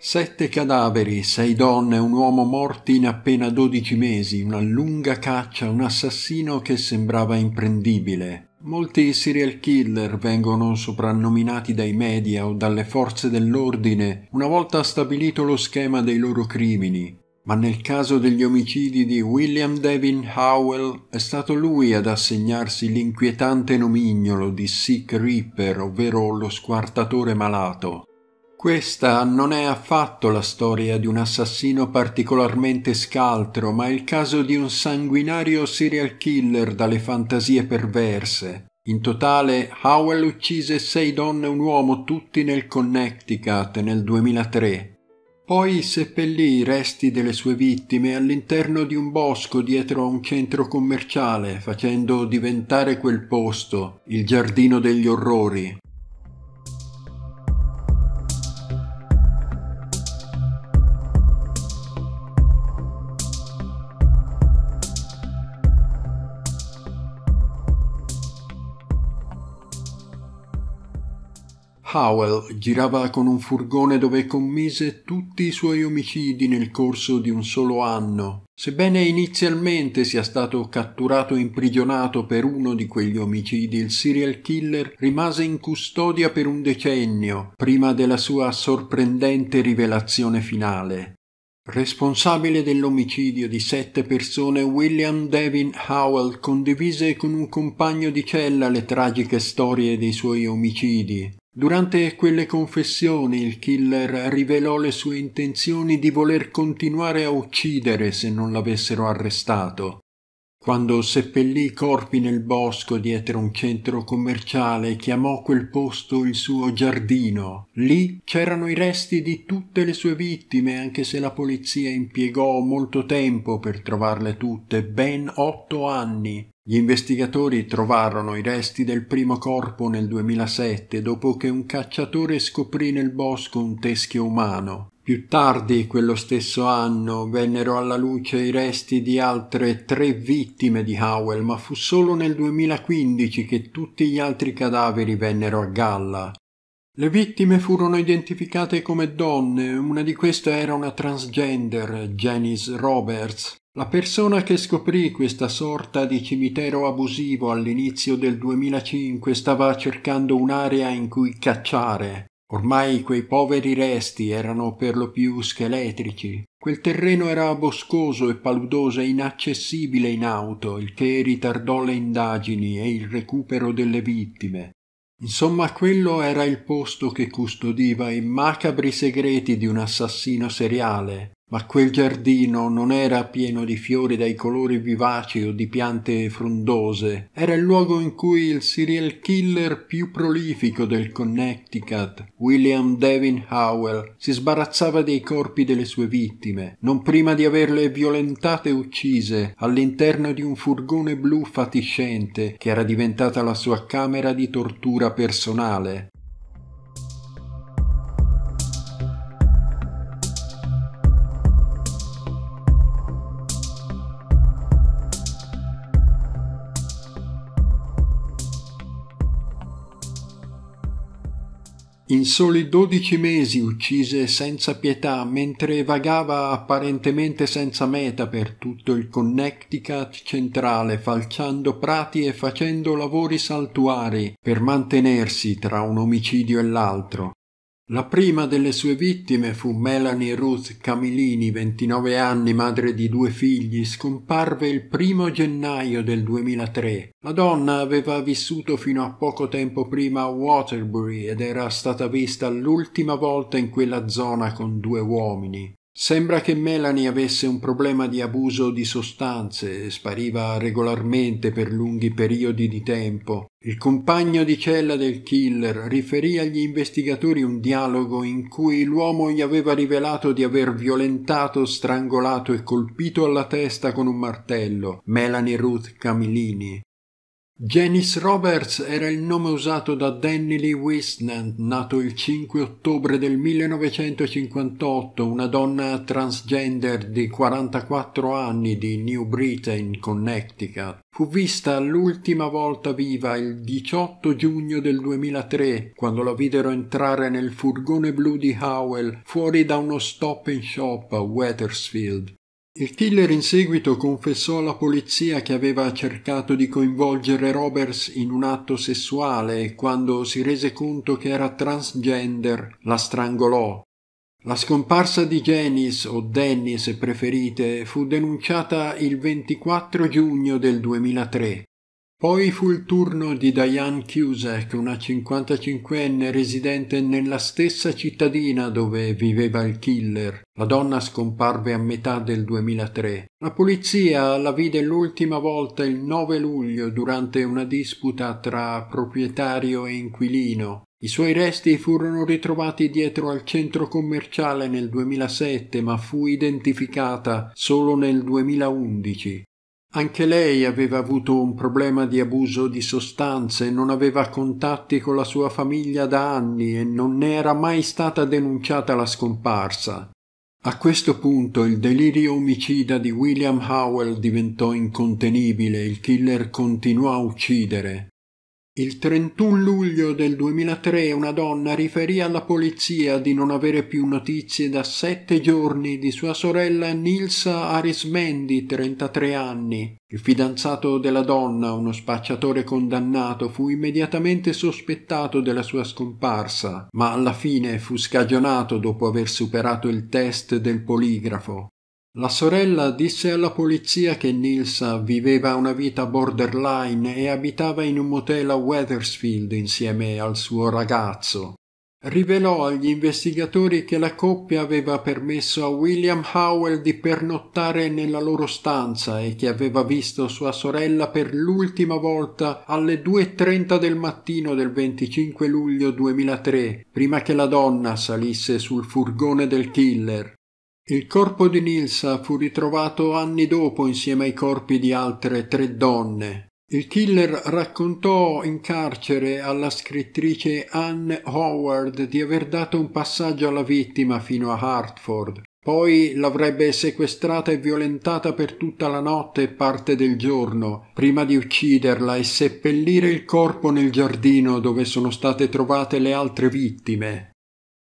Sette cadaveri, sei donne e un uomo morti in appena dodici mesi, una lunga caccia, un assassino che sembrava imprendibile. Molti serial killer vengono soprannominati dai media o dalle forze dell'ordine una volta stabilito lo schema dei loro crimini, ma nel caso degli omicidi di William Devin Howell è stato lui ad assegnarsi l'inquietante nomignolo di Sick Reaper, ovvero lo squartatore malato. Questa non è affatto la storia di un assassino particolarmente scaltro, ma il caso di un sanguinario serial killer dalle fantasie perverse. In totale, Howell uccise sei donne e un uomo, tutti nel Connecticut, nel 2003. Poi seppellì i resti delle sue vittime all'interno di un bosco dietro a un centro commerciale, facendo diventare quel posto il giardino degli orrori. Powell girava con un furgone dove commise tutti i suoi omicidi nel corso di un solo anno. Sebbene inizialmente sia stato catturato e imprigionato per uno di quegli omicidi, il serial killer rimase in custodia per un decennio, prima della sua sorprendente rivelazione finale. Responsabile dell'omicidio di sette persone, William Devin Howell condivise con un compagno di cella le tragiche storie dei suoi omicidi. Durante quelle confessioni il killer rivelò le sue intenzioni di voler continuare a uccidere se non l'avessero arrestato. Quando seppellì i corpi nel bosco dietro un centro commerciale, chiamò quel posto il suo giardino. Lì c'erano i resti di tutte le sue vittime, anche se la polizia impiegò molto tempo per trovarle tutte, ben otto anni. Gli investigatori trovarono i resti del primo corpo nel 2007 dopo che un cacciatore scoprì nel bosco un teschio umano. Più tardi, quello stesso anno, vennero alla luce i resti di altre tre vittime di Howell, ma fu solo nel 2015 che tutti gli altri cadaveri vennero a galla. Le vittime furono identificate come donne, una di queste era una transgender, Janice Roberts, la persona che scoprì questa sorta di cimitero abusivo all'inizio del 2005 stava cercando un'area in cui cacciare. Ormai quei poveri resti erano per lo più scheletrici. Quel terreno era boscoso e paludoso e inaccessibile in auto, il che ritardò le indagini e il recupero delle vittime. Insomma, quello era il posto che custodiva i macabri segreti di un assassino seriale, ma quel giardino non era pieno di fiori dai colori vivaci o di piante frondose era il luogo in cui il serial killer più prolifico del Connecticut William Devin Howell si sbarazzava dei corpi delle sue vittime non prima di averle violentate e uccise all'interno di un furgone blu fatiscente che era diventata la sua camera di tortura personale In soli dodici mesi uccise senza pietà mentre vagava apparentemente senza meta per tutto il Connecticut centrale, falciando prati e facendo lavori saltuari per mantenersi tra un omicidio e l'altro. La prima delle sue vittime fu Melanie Ruth Camilini, 29 anni, madre di due figli, scomparve il primo gennaio del 2003. La donna aveva vissuto fino a poco tempo prima a Waterbury ed era stata vista l'ultima volta in quella zona con due uomini. Sembra che Melanie avesse un problema di abuso di sostanze, e spariva regolarmente per lunghi periodi di tempo. Il compagno di cella del killer riferì agli investigatori un dialogo in cui l'uomo gli aveva rivelato di aver violentato, strangolato e colpito alla testa con un martello Melanie Ruth Camilini, Janice Roberts era il nome usato da Danny Lee Wisnant, nato il 5 ottobre del 1958, una donna transgender di 44 anni di New Britain, Connecticut. Fu vista l'ultima volta viva il 18 giugno del 2003, quando la videro entrare nel furgone blu di Howell fuori da uno stop and shop a Wethersfield. Il killer in seguito confessò alla polizia che aveva cercato di coinvolgere Roberts in un atto sessuale e quando si rese conto che era transgender la strangolò. La scomparsa di Janice o Dennis preferite fu denunciata il 24 giugno del 2003. Poi fu il turno di Diane Cusack, una 55enne residente nella stessa cittadina dove viveva il killer. La donna scomparve a metà del 2003. La polizia la vide l'ultima volta il 9 luglio durante una disputa tra proprietario e inquilino. I suoi resti furono ritrovati dietro al centro commerciale nel 2007, ma fu identificata solo nel 2011. Anche lei aveva avuto un problema di abuso di sostanze, non aveva contatti con la sua famiglia da anni e non ne era mai stata denunciata la scomparsa. A questo punto il delirio omicida di William Howell diventò incontenibile, il killer continuò a uccidere. Il 31 luglio del 2003 una donna riferì alla polizia di non avere più notizie da sette giorni di sua sorella Nilsa Arismendi, 33 anni. Il fidanzato della donna, uno spacciatore condannato, fu immediatamente sospettato della sua scomparsa, ma alla fine fu scagionato dopo aver superato il test del poligrafo. La sorella disse alla polizia che Nilsa viveva una vita borderline e abitava in un motel a Wethersfield insieme al suo ragazzo. Rivelò agli investigatori che la coppia aveva permesso a William Howell di pernottare nella loro stanza e che aveva visto sua sorella per l'ultima volta alle 2.30 del mattino del 25 luglio 2003, prima che la donna salisse sul furgone del killer. Il corpo di Nilsa fu ritrovato anni dopo insieme ai corpi di altre tre donne. Il killer raccontò in carcere alla scrittrice Anne Howard di aver dato un passaggio alla vittima fino a Hartford. Poi l'avrebbe sequestrata e violentata per tutta la notte e parte del giorno, prima di ucciderla e seppellire il corpo nel giardino dove sono state trovate le altre vittime.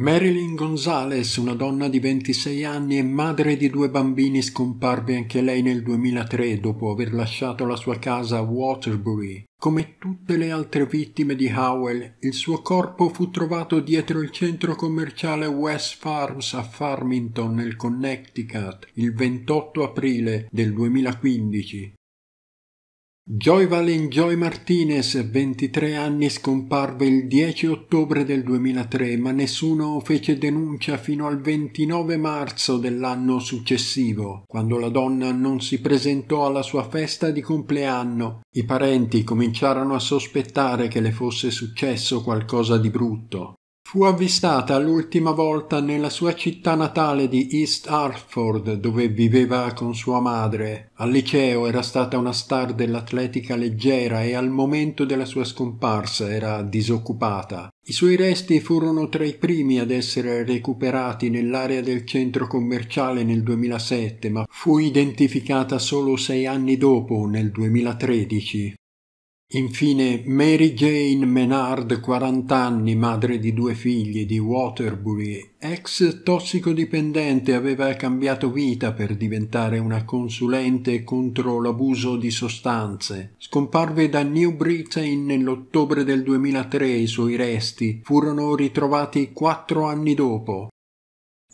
Marilyn Gonzalez, una donna di 26 anni e madre di due bambini, scomparve anche lei nel 2003 dopo aver lasciato la sua casa a Waterbury. Come tutte le altre vittime di Howell, il suo corpo fu trovato dietro il centro commerciale West Farms a Farmington, nel Connecticut, il 28 aprile del 2015. Joy Valenjoy Martinez, 23 anni, scomparve il 10 ottobre del 2003, ma nessuno fece denuncia fino al 29 marzo dell'anno successivo, quando la donna non si presentò alla sua festa di compleanno. I parenti cominciarono a sospettare che le fosse successo qualcosa di brutto. Fu avvistata l'ultima volta nella sua città natale di East Hartford, dove viveva con sua madre. Al liceo era stata una star dell'atletica leggera e al momento della sua scomparsa era disoccupata. I suoi resti furono tra i primi ad essere recuperati nell'area del centro commerciale nel 2007, ma fu identificata solo sei anni dopo, nel 2013. Infine Mary Jane Menard, 40 anni, madre di due figli di Waterbury, ex tossicodipendente, aveva cambiato vita per diventare una consulente contro l'abuso di sostanze. Scomparve da New Britain nell'ottobre del 2003 i suoi resti furono ritrovati quattro anni dopo.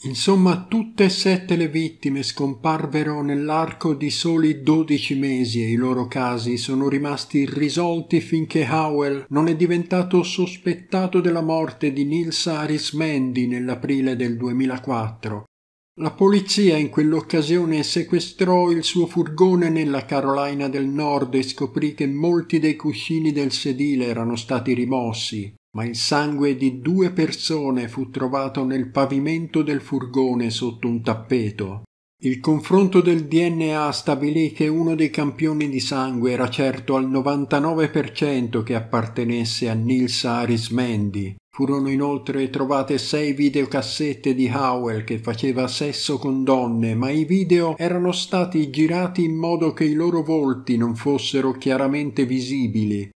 Insomma, tutte e sette le vittime scomparvero nell'arco di soli dodici mesi e i loro casi sono rimasti irrisolti finché Howell non è diventato sospettato della morte di Nils Arismendi nell'aprile del 2004. La polizia in quell'occasione sequestrò il suo furgone nella Carolina del Nord e scoprì che molti dei cuscini del sedile erano stati rimossi ma il sangue di due persone fu trovato nel pavimento del furgone sotto un tappeto. Il confronto del DNA stabilì che uno dei campioni di sangue era certo al 99% che appartenesse a Nils Arismendi. Furono inoltre trovate sei videocassette di Howell che faceva sesso con donne, ma i video erano stati girati in modo che i loro volti non fossero chiaramente visibili.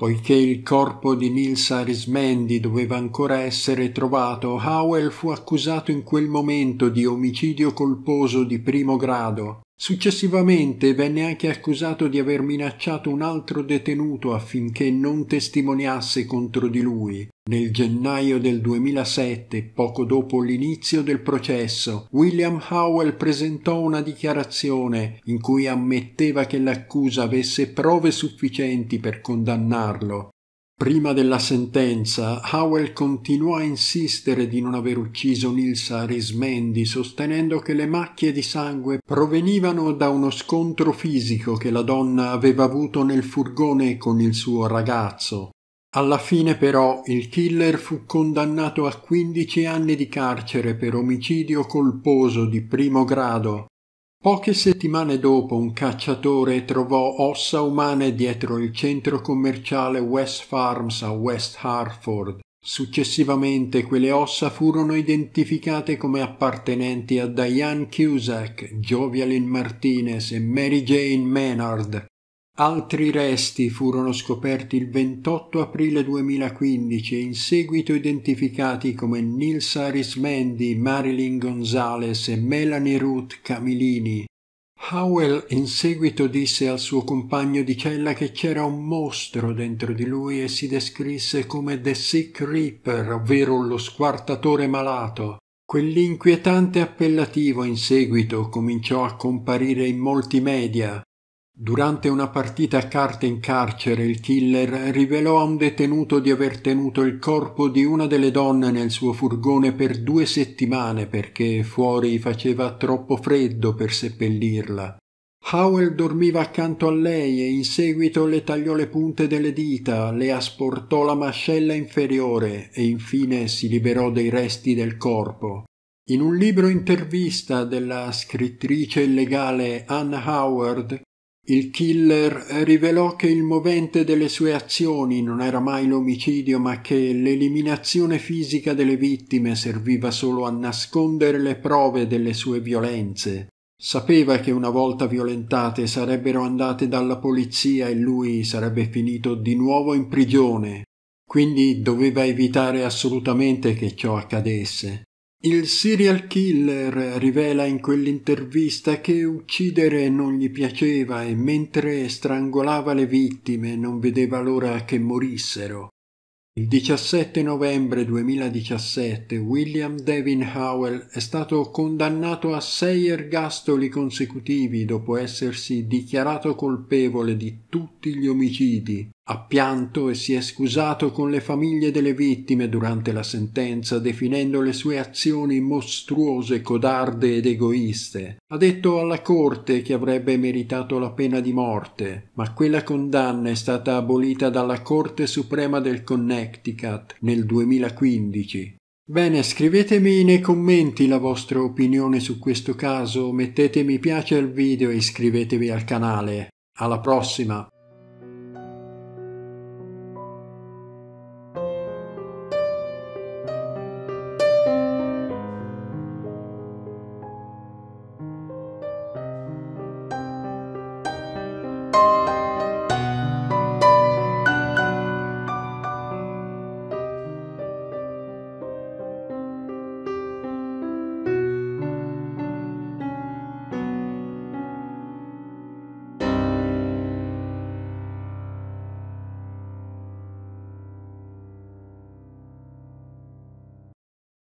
Poiché il corpo di Nils Arismendi doveva ancora essere trovato, Howell fu accusato in quel momento di omicidio colposo di primo grado Successivamente venne anche accusato di aver minacciato un altro detenuto affinché non testimoniasse contro di lui. Nel gennaio del 2007, poco dopo l'inizio del processo, William Howell presentò una dichiarazione in cui ammetteva che l'accusa avesse prove sufficienti per condannarlo Prima della sentenza, Howell continuò a insistere di non aver ucciso Nils Arismendi, sostenendo che le macchie di sangue provenivano da uno scontro fisico che la donna aveva avuto nel furgone con il suo ragazzo. Alla fine però il killer fu condannato a 15 anni di carcere per omicidio colposo di primo grado Poche settimane dopo un cacciatore trovò ossa umane dietro il centro commerciale West Farms a West Hartford. Successivamente quelle ossa furono identificate come appartenenti a Diane Cusack, Jovialin Martinez e Mary Jane Maynard, Altri resti furono scoperti il 28 aprile 2015 e in seguito identificati come Nils Arismendi, Marilyn Gonzales e Melanie Ruth Camilini. Howell in seguito disse al suo compagno di cella che c'era un mostro dentro di lui e si descrisse come The Sick Reaper, ovvero lo squartatore malato. Quell'inquietante appellativo in seguito cominciò a comparire in molti media, Durante una partita a carte in carcere, il killer rivelò a un detenuto di aver tenuto il corpo di una delle donne nel suo furgone per due settimane perché fuori faceva troppo freddo per seppellirla. Howell dormiva accanto a lei e in seguito le tagliò le punte delle dita, le asportò la mascella inferiore e infine si liberò dei resti del corpo. In un libro intervista della scrittrice illegale Anne Howard il killer rivelò che il movente delle sue azioni non era mai l'omicidio, ma che l'eliminazione fisica delle vittime serviva solo a nascondere le prove delle sue violenze. Sapeva che una volta violentate sarebbero andate dalla polizia e lui sarebbe finito di nuovo in prigione, quindi doveva evitare assolutamente che ciò accadesse. Il serial killer rivela in quell'intervista che uccidere non gli piaceva e mentre strangolava le vittime non vedeva l'ora che morissero. Il 17 novembre 2017 William Devin Howell è stato condannato a sei ergastoli consecutivi dopo essersi dichiarato colpevole di tutti gli omicidi, ha pianto e si è scusato con le famiglie delle vittime durante la sentenza, definendo le sue azioni mostruose, codarde ed egoiste. Ha detto alla Corte che avrebbe meritato la pena di morte, ma quella condanna è stata abolita dalla Corte Suprema del Connecticut nel 2015. Bene, scrivetemi nei commenti la vostra opinione su questo caso, mettete mi piace al video e iscrivetevi al canale. Alla prossima!